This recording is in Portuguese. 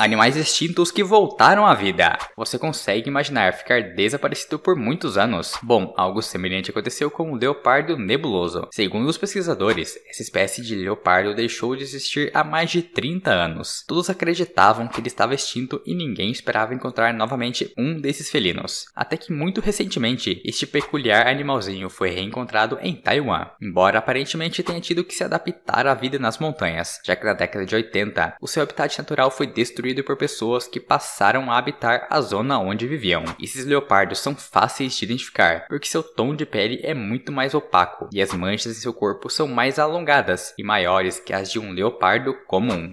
Animais extintos que voltaram à vida. Você consegue imaginar ficar desaparecido por muitos anos? Bom, algo semelhante aconteceu com o leopardo nebuloso. Segundo os pesquisadores, essa espécie de leopardo deixou de existir há mais de 30 anos. Todos acreditavam que ele estava extinto e ninguém esperava encontrar novamente um desses felinos. Até que muito recentemente, este peculiar animalzinho foi reencontrado em Taiwan, embora aparentemente tenha tido que se adaptar à vida nas montanhas, já que na década de 80 o seu habitat natural foi destruído construído por pessoas que passaram a habitar a zona onde viviam. Esses leopardos são fáceis de identificar, porque seu tom de pele é muito mais opaco e as manchas em seu corpo são mais alongadas e maiores que as de um leopardo comum.